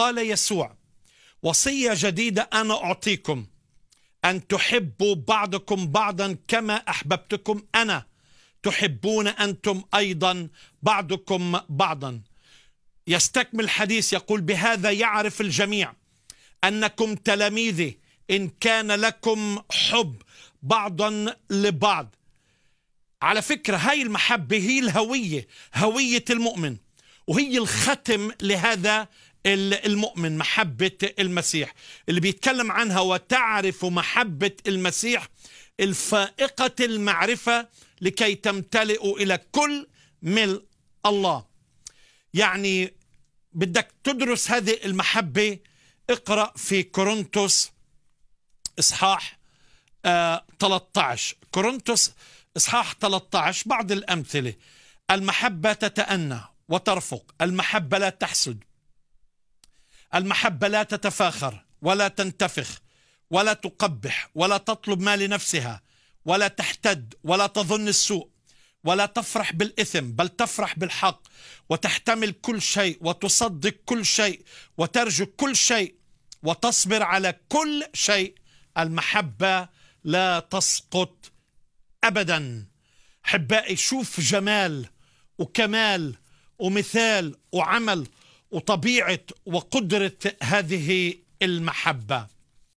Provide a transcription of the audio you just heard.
قال يسوع وصية جديدة أنا أعطيكم أن تحبوا بعضكم بعضا كما أحببتكم أنا تحبون أنتم أيضا بعضكم بعضا يستكمل الحديث يقول بهذا يعرف الجميع أنكم تلاميذي إن كان لكم حب بعضا لبعض على فكرة هاي المحبة هي الهوية هوية المؤمن وهي الختم لهذا المؤمن محبة المسيح اللي بيتكلم عنها وتعرف محبة المسيح الفائقة المعرفة لكي تمتلئ إلى كل ملء الله يعني بدك تدرس هذه المحبة اقرأ في كورنثوس إصحاح آه 13 كورنثوس إصحاح 13 بعض الأمثلة المحبة تتأنى وترفق المحبة لا تحسد المحبة لا تتفاخر ولا تنتفخ ولا تقبح ولا تطلب ما لنفسها ولا تحتد ولا تظن السوء ولا تفرح بالإثم بل تفرح بالحق وتحتمل كل شيء وتصدق كل شيء وترجو كل شيء وتصبر على كل شيء المحبة لا تسقط أبدا أحبائي شوف جمال وكمال ومثال وعمل وطبيعه وقدره هذه المحبه